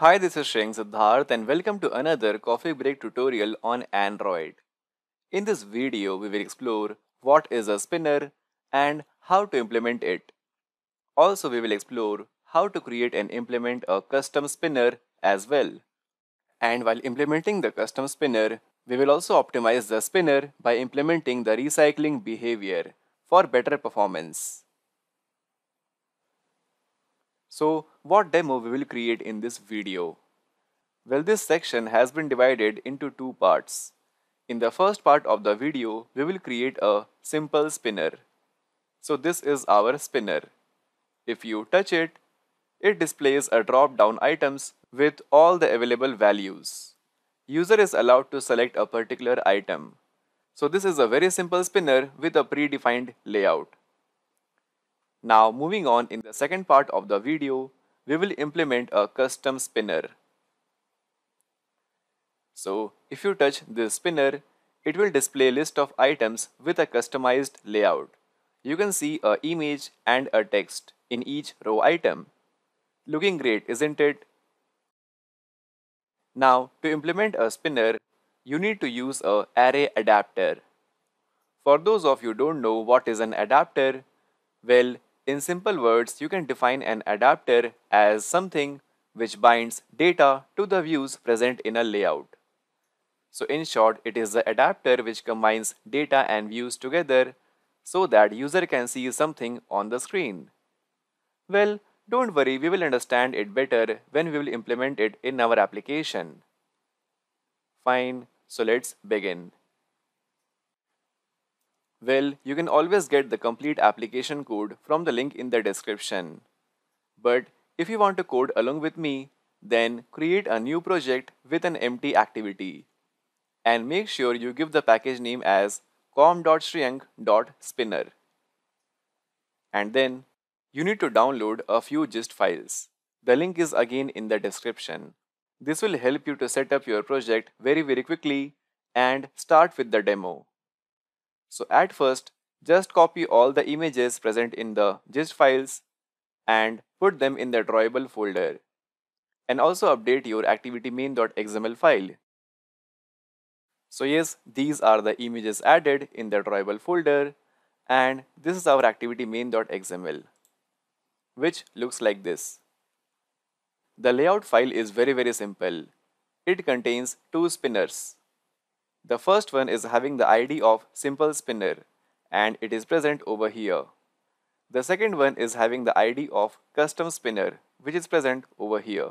Hi, this is Sheng Siddharth and welcome to another coffee break tutorial on Android. In this video, we will explore what is a spinner and how to implement it. Also, we will explore how to create and implement a custom spinner as well. And while implementing the custom spinner, we will also optimize the spinner by implementing the recycling behavior for better performance. So what demo we will create in this video? Well, this section has been divided into two parts. In the first part of the video, we will create a simple spinner. So this is our spinner. If you touch it, it displays a drop-down items with all the available values. User is allowed to select a particular item. So this is a very simple spinner with a predefined layout. Now moving on in the second part of the video, we will implement a custom spinner. So if you touch this spinner, it will display a list of items with a customized layout. You can see a image and a text in each row item. Looking great, isn't it? Now, to implement a spinner, you need to use a array adapter. For those of you don't know what is an adapter, well, in simple words, you can define an adapter as something which binds data to the views present in a layout. So in short, it is the adapter which combines data and views together so that user can see something on the screen. Well, don't worry, we will understand it better when we will implement it in our application. Fine, so let's begin. Well, you can always get the complete application code from the link in the description. But if you want to code along with me, then create a new project with an empty activity. And make sure you give the package name as com.sriyank.spinner. And then you need to download a few gist files. The link is again in the description. This will help you to set up your project very very quickly and start with the demo. So at first, just copy all the images present in the gist files and put them in the drawable folder. And also update your activity main.xml file. So yes, these are the images added in the drawable folder and this is our activity main.xml which looks like this. The layout file is very very simple. It contains two spinners. The first one is having the ID of simple spinner and it is present over here. The second one is having the ID of custom spinner which is present over here.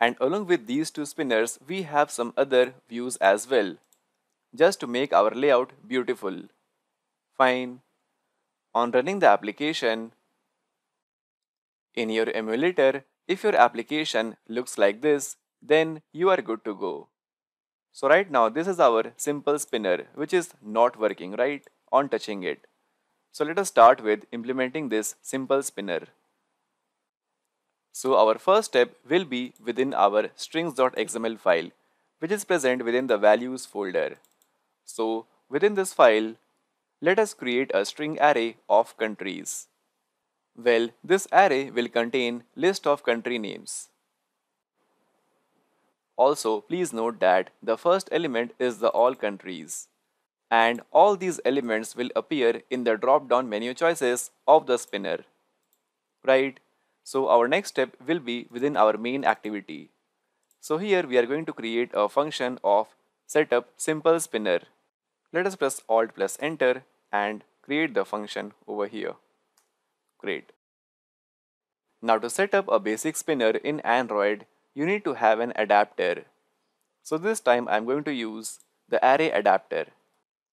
And along with these two spinners, we have some other views as well, just to make our layout beautiful. Fine. On running the application, in your emulator, if your application looks like this, then you are good to go. So right now this is our simple spinner which is not working right on touching it. So let us start with implementing this simple spinner. So our first step will be within our strings.xml file which is present within the values folder. So within this file, let us create a string array of countries. Well, this array will contain list of country names. Also, please note that the first element is the all countries. And all these elements will appear in the drop-down menu choices of the spinner. Right? So our next step will be within our main activity. So here we are going to create a function of setup simple spinner. Let us press alt plus enter and create the function over here. Great. Now to set up a basic spinner in Android, you need to have an adapter. So this time I'm going to use the array adapter.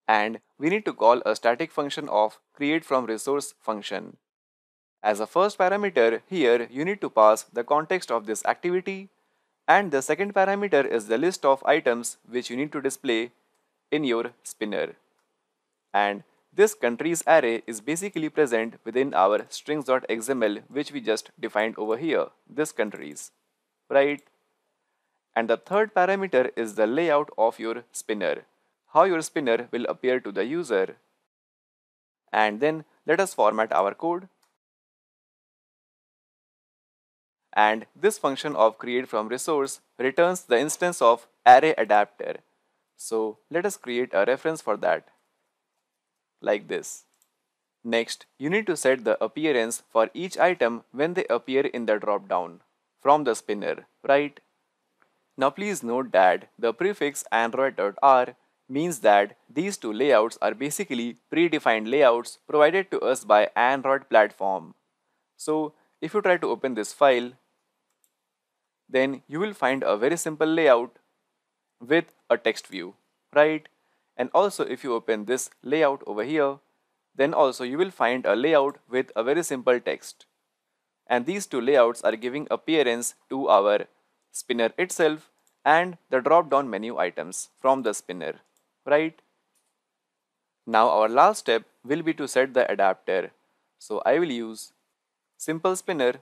And we need to call a static function of create from resource function. As a first parameter here you need to pass the context of this activity and the second parameter is the list of items which you need to display in your spinner. And this countries array is basically present within our strings.xml which we just defined over here, this countries right? And the third parameter is the layout of your spinner, how your spinner will appear to the user. And then let us format our code. And this function of create from resource returns the instance of array adapter. So let us create a reference for that, like this. Next, you need to set the appearance for each item when they appear in the drop-down from the spinner, right? Now please note that the prefix android.r means that these two layouts are basically predefined layouts provided to us by Android platform. So if you try to open this file, then you will find a very simple layout with a text view, right? And also if you open this layout over here, then also you will find a layout with a very simple text and these two layouts are giving appearance to our spinner itself and the drop down menu items from the spinner, right? Now our last step will be to set the adapter. So I will use simple spinner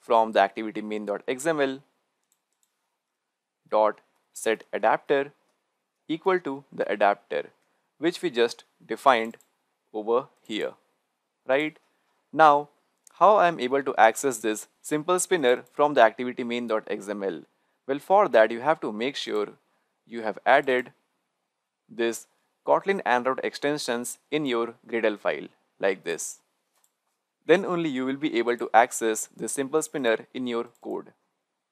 from the activity main.xml dot set adapter equal to the adapter which we just defined over here, right? Now how I am able to access this simple spinner from the activity main.xml? Well, for that you have to make sure you have added this Kotlin Android extensions in your Gradle file like this. Then only you will be able to access the simple spinner in your code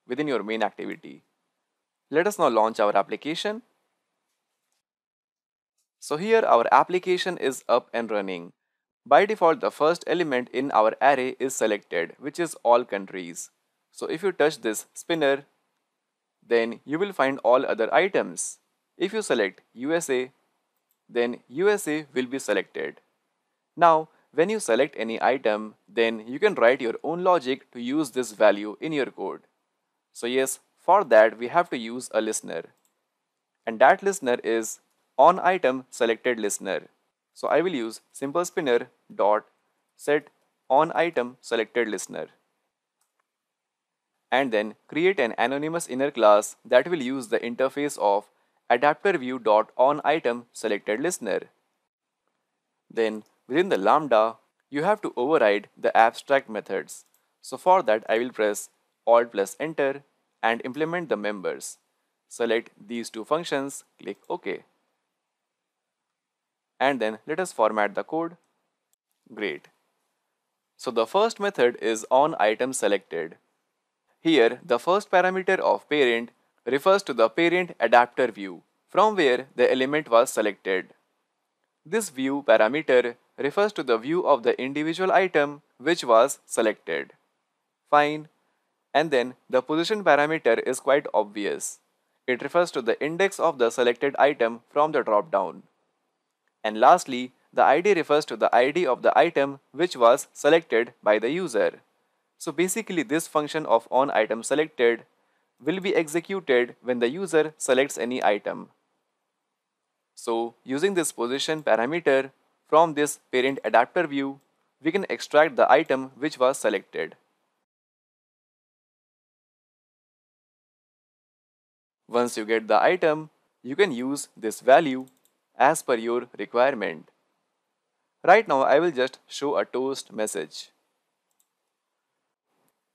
within your main activity. Let us now launch our application. So here our application is up and running. By default, the first element in our array is selected, which is all countries. So if you touch this spinner, then you will find all other items. If you select USA, then USA will be selected. Now, when you select any item, then you can write your own logic to use this value in your code. So yes, for that we have to use a listener. And that listener is on item selected listener. So I will use simple spinner dot set on item selected listener and then create an anonymous inner class that will use the interface of adapter view dot on item selected listener. Then within the lambda you have to override the abstract methods. So for that I will press alt plus enter and implement the members. Select these two functions, click OK and then let us format the code. Great. So the first method is on item selected. Here the first parameter of parent refers to the parent adapter view from where the element was selected. This view parameter refers to the view of the individual item which was selected. Fine. And then the position parameter is quite obvious. It refers to the index of the selected item from the drop down. And lastly, the ID refers to the ID of the item which was selected by the user. So basically this function of onItemSelected will be executed when the user selects any item. So using this position parameter from this parent adapter view, we can extract the item which was selected. Once you get the item, you can use this value as per your requirement. Right now I will just show a toast message.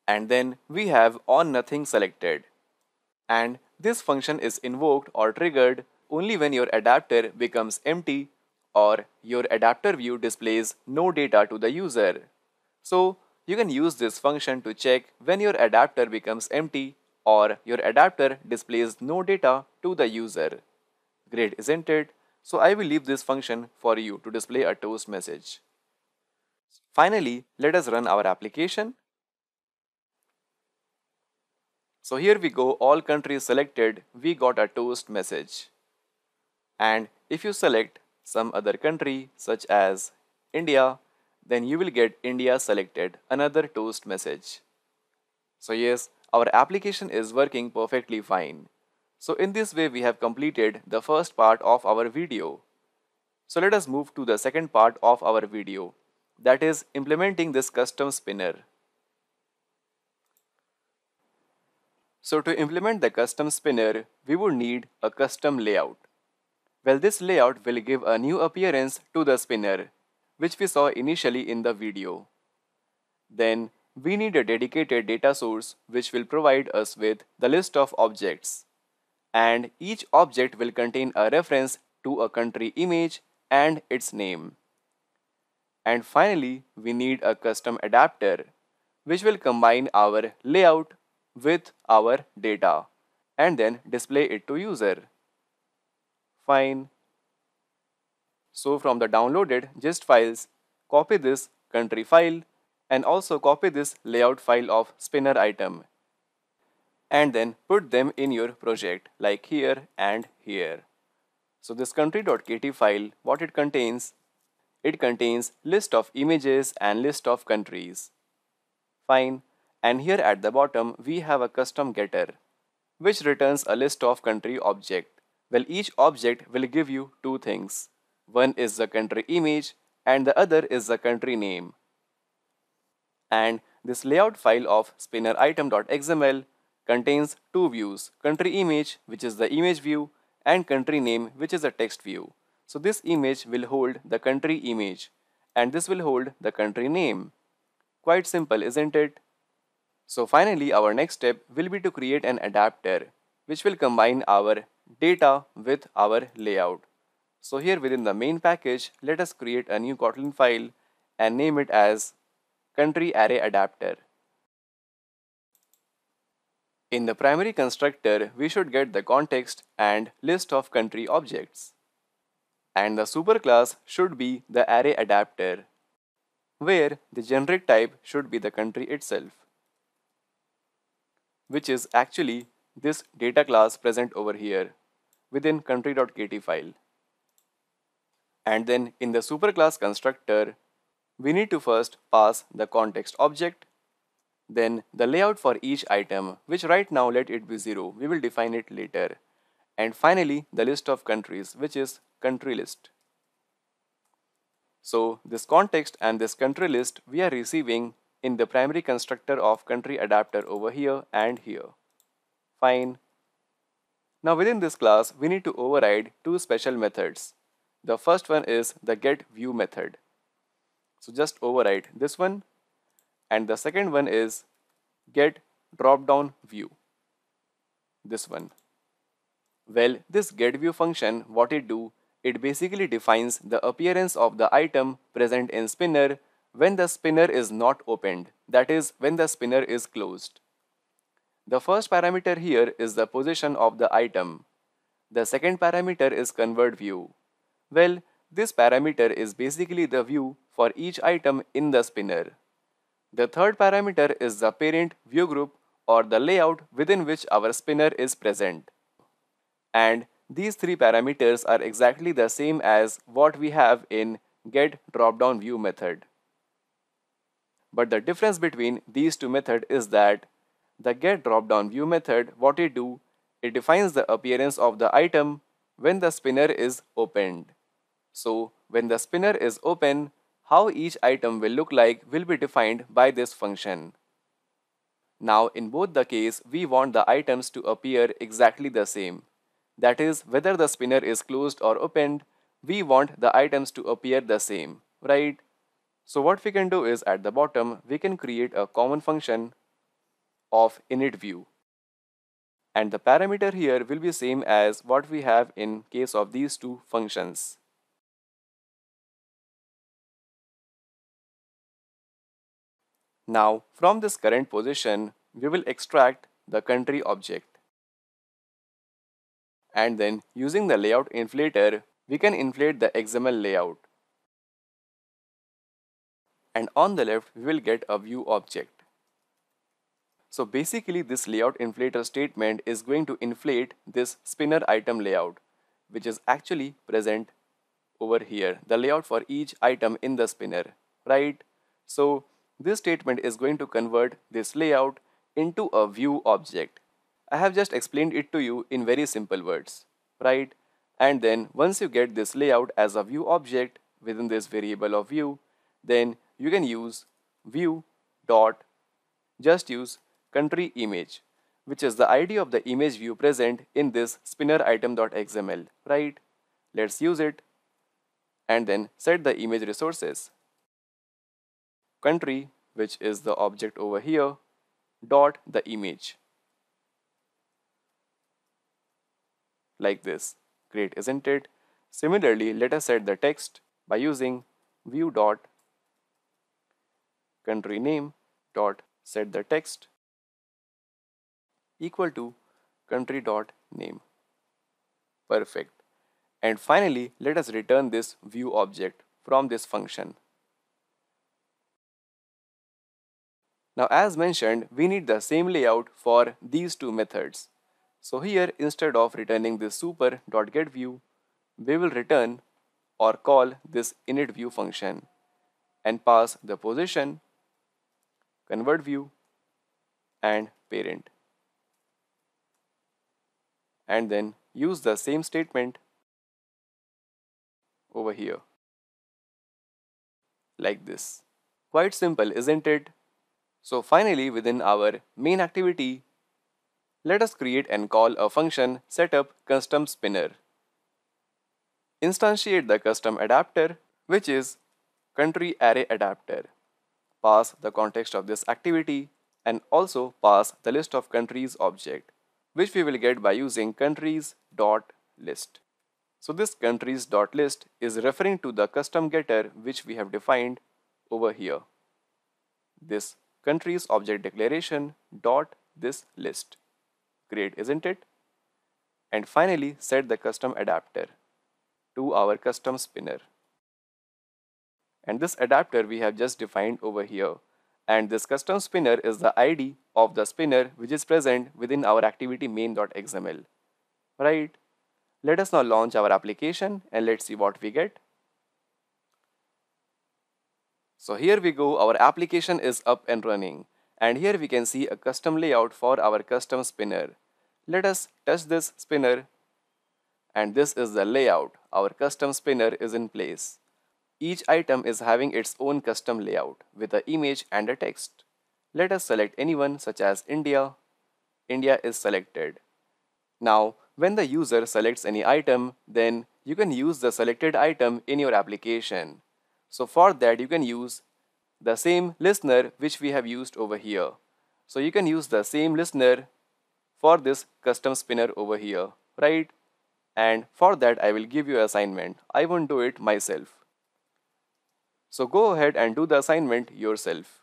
And then we have on nothing selected. And this function is invoked or triggered only when your adapter becomes empty or your adapter view displays no data to the user. So you can use this function to check when your adapter becomes empty or your adapter displays no data to the user. Great, isn't it? So I will leave this function for you to display a toast message. Finally, let us run our application. So here we go, all countries selected, we got a toast message. And if you select some other country such as India, then you will get India selected, another toast message. So yes, our application is working perfectly fine. So in this way we have completed the first part of our video. So let us move to the second part of our video that is implementing this custom spinner. So to implement the custom spinner, we would need a custom layout. Well, this layout will give a new appearance to the spinner, which we saw initially in the video. Then, we need a dedicated data source which will provide us with the list of objects and each object will contain a reference to a country image and its name. And finally, we need a custom adapter which will combine our layout with our data and then display it to user. Fine. So from the downloaded gist files, copy this country file and also copy this layout file of spinner item and then put them in your project like here and here. So this country.kt file, what it contains? It contains list of images and list of countries. Fine. And here at the bottom, we have a custom getter, which returns a list of country object. Well, each object will give you two things. One is the country image and the other is the country name. And this layout file of spinner contains two views, country image which is the image view and country name which is a text view. So this image will hold the country image and this will hold the country name. Quite simple isn't it? So finally our next step will be to create an adapter which will combine our data with our layout. So here within the main package let us create a new Kotlin file and name it as country array adapter. In the primary constructor, we should get the context and list of country objects. And the superclass should be the array adapter, where the generic type should be the country itself, which is actually this data class present over here within country.kt file. And then in the superclass constructor, we need to first pass the context object then the layout for each item, which right now let it be 0, we will define it later. And finally, the list of countries, which is country list. So this context and this country list we are receiving in the primary constructor of country adapter over here and here. Fine. Now within this class, we need to override two special methods. The first one is the get view method. So just override this one and the second one is get drop down view this one well this get view function what it do it basically defines the appearance of the item present in spinner when the spinner is not opened that is when the spinner is closed the first parameter here is the position of the item the second parameter is convert view well this parameter is basically the view for each item in the spinner the third parameter is the parent view group or the layout within which our spinner is present. And these three parameters are exactly the same as what we have in get dropdown view method. But the difference between these two methods is that the get dropdown view method what it do, it defines the appearance of the item when the spinner is opened. So when the spinner is open, how each item will look like will be defined by this function. Now in both the case, we want the items to appear exactly the same. That is, whether the spinner is closed or opened, we want the items to appear the same, right? So what we can do is at the bottom, we can create a common function of init view. And the parameter here will be same as what we have in case of these two functions. Now from this current position, we will extract the country object. And then using the layout inflator, we can inflate the XML layout. And on the left, we will get a view object. So basically this layout inflator statement is going to inflate this spinner item layout, which is actually present over here, the layout for each item in the spinner, right? So this statement is going to convert this layout into a view object. I have just explained it to you in very simple words, right? And then once you get this layout as a view object within this variable of view, then you can use view dot just use country image which is the ID of the image view present in this spinner item.xml, right? Let's use it and then set the image resources country which is the object over here dot the image like this great isn't it similarly let us set the text by using view dot country name dot set the text equal to country dot name perfect and finally let us return this view object from this function Now as mentioned, we need the same layout for these two methods. So here instead of returning this super.getView, we will return or call this initView function and pass the position, convert view and parent. And then use the same statement over here like this. Quite simple isn't it? So finally, within our main activity, let us create and call a function setup custom spinner. Instantiate the custom adapter, which is country array adapter. Pass the context of this activity and also pass the list of countries object, which we will get by using countries.list. So this countries.list is referring to the custom getter which we have defined over here. This countries object declaration dot this list. Great, isn't it? And finally, set the custom adapter to our custom spinner. And this adapter we have just defined over here. And this custom spinner is the ID of the spinner which is present within our activity main.xml. Right? Let us now launch our application and let's see what we get. So here we go, our application is up and running. And here we can see a custom layout for our custom spinner. Let us touch this spinner. And this is the layout. Our custom spinner is in place. Each item is having its own custom layout with an image and a text. Let us select anyone such as India. India is selected. Now, when the user selects any item, then you can use the selected item in your application. So for that you can use the same listener which we have used over here. So you can use the same listener for this custom spinner over here, right? And for that I will give you assignment. I won't do it myself. So go ahead and do the assignment yourself.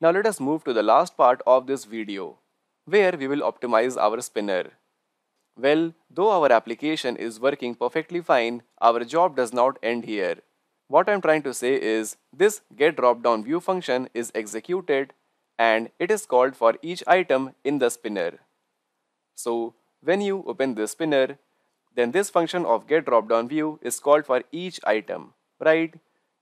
Now let us move to the last part of this video, where we will optimize our spinner. Well, though our application is working perfectly fine, our job does not end here. What I'm trying to say is this get dropdown view function is executed and it is called for each item in the spinner. So when you open the spinner, then this function of get dropdown view is called for each item, right?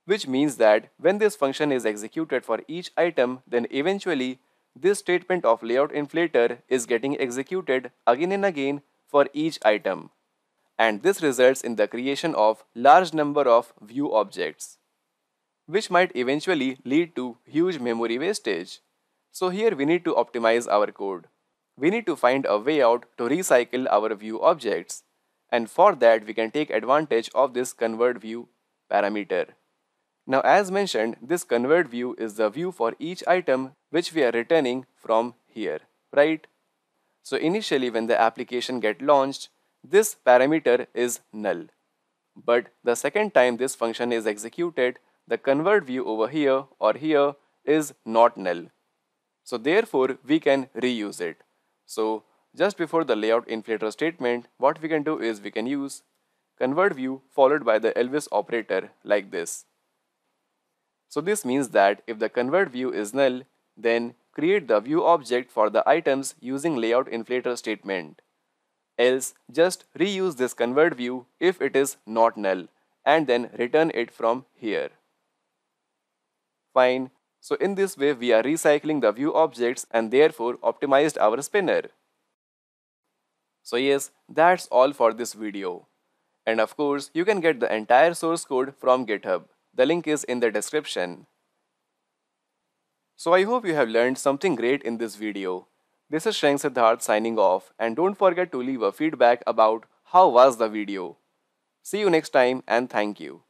Which means that when this function is executed for each item, then eventually this statement of layout inflator is getting executed again and again for each item and this results in the creation of large number of view objects which might eventually lead to huge memory wastage. So here we need to optimize our code. We need to find a way out to recycle our view objects and for that we can take advantage of this convert view parameter. Now as mentioned this convert view is the view for each item which we are returning from here right. So initially when the application get launched this parameter is null. But the second time this function is executed, the convert view over here or here is not null. So therefore, we can reuse it. So just before the layout inflator statement, what we can do is we can use convert view followed by the Elvis operator like this. So this means that if the convert view is null, then create the view object for the items using layout inflator statement. Else just reuse this convert view if it is not null and then return it from here. Fine. So in this way we are recycling the view objects and therefore optimized our spinner. So yes, that's all for this video. And of course, you can get the entire source code from GitHub. The link is in the description. So I hope you have learned something great in this video. This is Shreng Siddharth signing off and don't forget to leave a feedback about how was the video. See you next time and thank you.